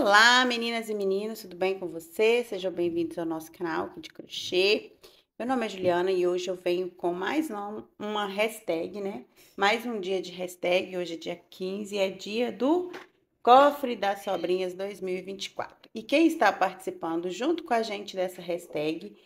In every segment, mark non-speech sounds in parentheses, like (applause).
Olá, meninas e meninos, tudo bem com vocês? Sejam bem-vindos ao nosso canal de crochê. Meu nome é Juliana e hoje eu venho com mais uma hashtag, né? Mais um dia de hashtag, hoje é dia 15, é dia do Cofre das Sobrinhas 2024. E quem está participando junto com a gente dessa hashtag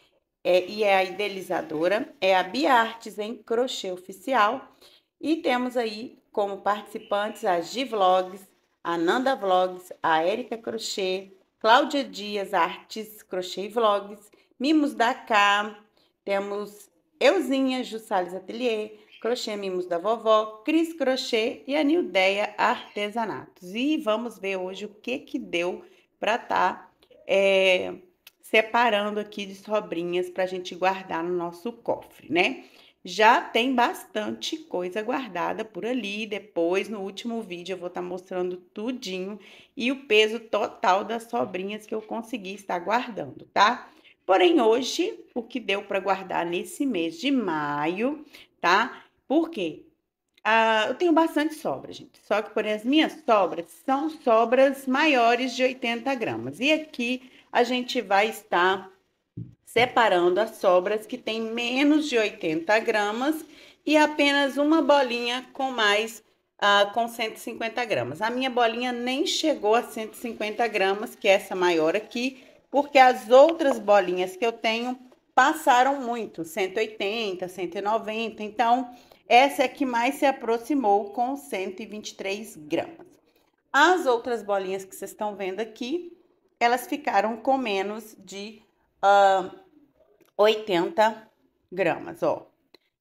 é, e é a idealizadora, é a Bia Artes em Crochê Oficial. E temos aí como participantes a G Vlogs, Ananda Vlogs, a Érica Crochê, Cláudia Dias, Artes Crochê e Vlogs, Mimos da K, temos Euzinha, Jussales Atelier, Crochê Mimos da Vovó, Cris Crochê e a Nildeia Artesanatos. E vamos ver hoje o que que deu para tá é, separando aqui de sobrinhas para a gente guardar no nosso cofre, né? já tem bastante coisa guardada por ali. Depois, no último vídeo, eu vou estar tá mostrando tudinho e o peso total das sobrinhas que eu consegui estar guardando, tá? Porém, hoje, o que deu para guardar nesse mês de maio, tá? Por quê? Ah, eu tenho bastante sobra, gente. Só que, porém, as minhas sobras são sobras maiores de 80 gramas. E aqui a gente vai estar separando as sobras que têm menos de 80 gramas e apenas uma bolinha com mais uh, com 150 gramas. A minha bolinha nem chegou a 150 gramas, que é essa maior aqui, porque as outras bolinhas que eu tenho passaram muito, 180, 190. Então, essa é que mais se aproximou com 123 gramas. As outras bolinhas que vocês estão vendo aqui, elas ficaram com menos de uh, 80 gramas, ó.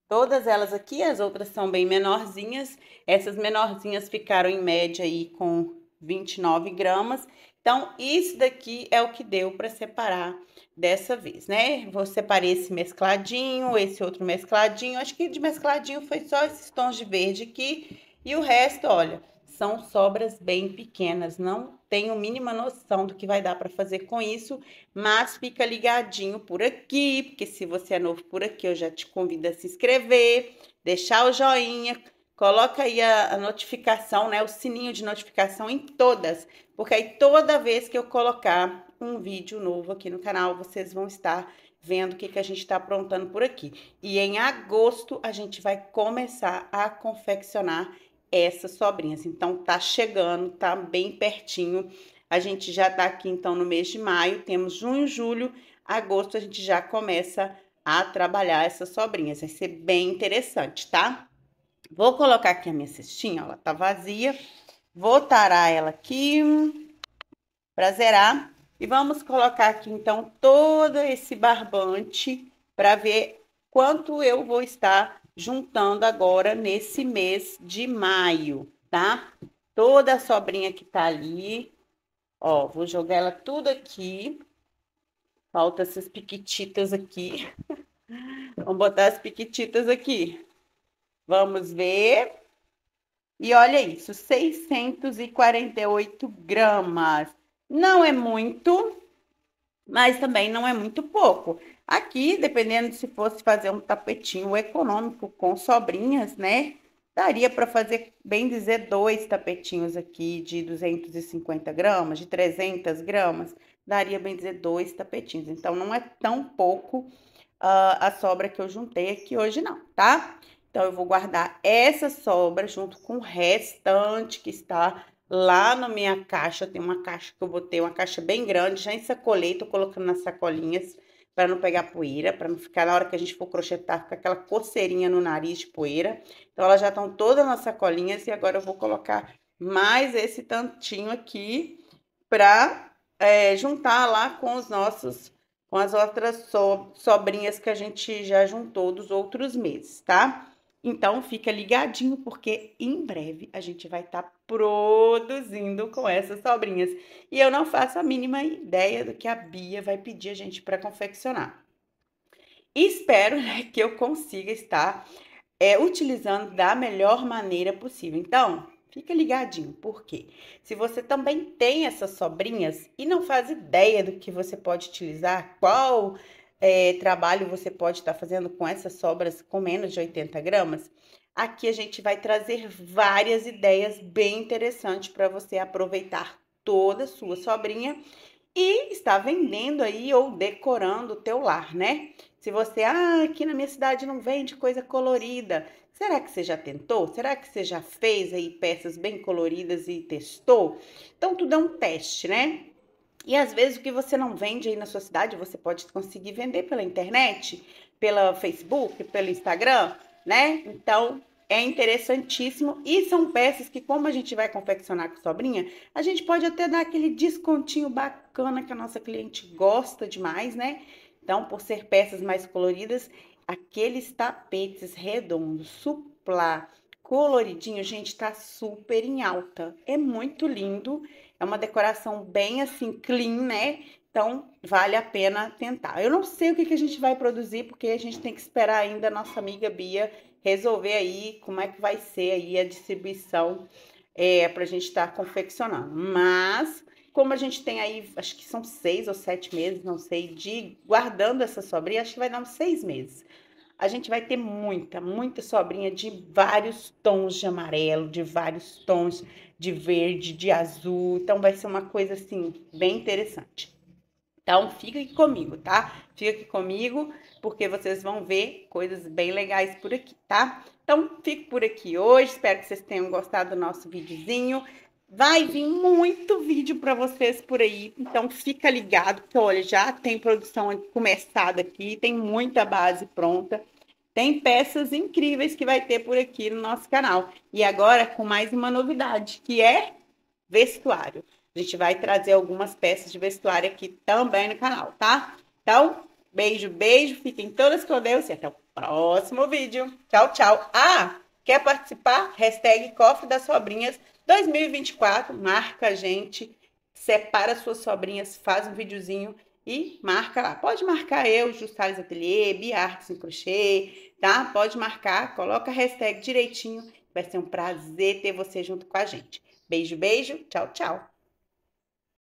Todas elas aqui, as outras são bem menorzinhas. Essas menorzinhas ficaram em média aí com 29 gramas. Então, isso daqui é o que deu para separar dessa vez, né? Vou separar esse mescladinho, esse outro mescladinho. Acho que de mescladinho foi só esses tons de verde aqui. E o resto, olha, são sobras bem pequenas. Não tenho mínima noção do que vai dar para fazer com isso, mas fica ligadinho por aqui, porque se você é novo por aqui, eu já te convido a se inscrever, deixar o joinha, coloca aí a, a notificação, né, o sininho de notificação em todas, porque aí toda vez que eu colocar um vídeo novo aqui no canal, vocês vão estar vendo o que, que a gente está aprontando por aqui. E em agosto a gente vai começar a confeccionar essas sobrinhas. Assim, então tá chegando, tá bem pertinho. A gente já tá aqui então no mês de maio, temos junho, julho, agosto a gente já começa a trabalhar essas sobrinhas. Vai ser bem interessante, tá? Vou colocar aqui a minha cestinha, ó, ela tá vazia. Vou tarar ela aqui para zerar e vamos colocar aqui então todo esse barbante para ver quanto eu vou estar juntando agora nesse mês de maio, tá? Toda a sobrinha que tá ali, ó, vou jogar ela tudo aqui. Falta essas piquititas aqui. (laughs) Vamos botar as piquititas aqui. Vamos ver. E olha isso, 648 gramas. Não é muito, mas também não é muito pouco. Aqui, dependendo se fosse fazer um tapetinho econômico com sobrinhas, né? Daria para fazer, bem dizer, dois tapetinhos aqui de 250 gramas, de 300 gramas. Daria, bem dizer, dois tapetinhos. Então, não é tão pouco uh, a sobra que eu juntei aqui hoje, não, tá? Então, eu vou guardar essa sobra junto com o restante que está lá na minha caixa. Tem uma caixa que eu botei, uma caixa bem grande, já ensacolei, tô colocando nas sacolinhas para não pegar poeira, para não ficar na hora que a gente for crochetar, fica aquela coceirinha no nariz de poeira. Então, elas já estão todas nas sacolinhas e agora eu vou colocar mais esse tantinho aqui para é, juntar lá com os nossos, com as outras so, sobrinhas que a gente já juntou dos outros meses, tá? Então fica ligadinho porque em breve a gente vai estar tá produzindo com essas sobrinhas. E eu não faço a mínima ideia do que a Bia vai pedir a gente para confeccionar. Espero né, que eu consiga estar é, utilizando da melhor maneira possível. Então, Fica ligadinho, porque se você também tem essas sobrinhas e não faz ideia do que você pode utilizar, qual é, trabalho você pode estar tá fazendo com essas sobras com menos de 80 gramas, aqui a gente vai trazer várias ideias bem interessantes para você aproveitar toda a sua sobrinha e estar vendendo aí ou decorando o teu lar, né? Se você, ah, aqui na minha cidade não vende coisa colorida. Será que você já tentou? Será que você já fez aí peças bem coloridas e testou? Então tudo é um teste, né? E às vezes o que você não vende aí na sua cidade, você pode conseguir vender pela internet, pela Facebook, pelo Instagram, né? Então, é interessantíssimo e são peças que, como a gente vai confeccionar com sobrinha, a gente pode até dar aquele descontinho bacana que a nossa cliente gosta demais, né? Então, por ser peças mais coloridas, aqueles tapetes redondos, suplá, coloridinho, gente, tá super em alta. É muito lindo é uma decoração bem assim, clean, né? Então, vale a pena tentar. Eu não sei o que, que a gente vai produzir, porque a gente tem que esperar ainda a nossa amiga Bia resolver aí como é que vai ser aí a distribuição é, para a gente estar tá confeccionando. Mas, como a gente tem aí, acho que são seis ou sete meses, não sei, de guardando essa sobrinha, acho que vai dar uns seis meses a gente vai ter muita, muita sobrinha de vários tons de amarelo, de vários tons de verde, de azul. Então vai ser uma coisa assim bem interessante. Então fica aqui comigo, tá? Fica aqui comigo porque vocês vão ver coisas bem legais por aqui, tá? Então fico por aqui hoje, espero que vocês tenham gostado do nosso videozinho. Vai vir muito vídeo para vocês por aí, então fica ligado, olha, já tem produção começada aqui, tem muita base pronta, tem peças incríveis que vai ter por aqui no nosso canal. E agora com mais uma novidade, que é vestuário. A gente vai trazer algumas peças de vestuário aqui também no canal, tá? Então, beijo, beijo, fiquem todas com Deus e até o próximo vídeo. Tchau, tchau. Ah, quer participar? Hashtag cofre das sobrinhas 2024, marca a gente, separa suas sobrinhas, faz um videozinho e marca lá. Pode marcar eu, Justales Ateliê, Biartes em Crochê, tá? Pode marcar, coloca a hashtag direitinho. Vai ser um prazer ter você junto com a gente. Beijo, beijo. Tchau, tchau.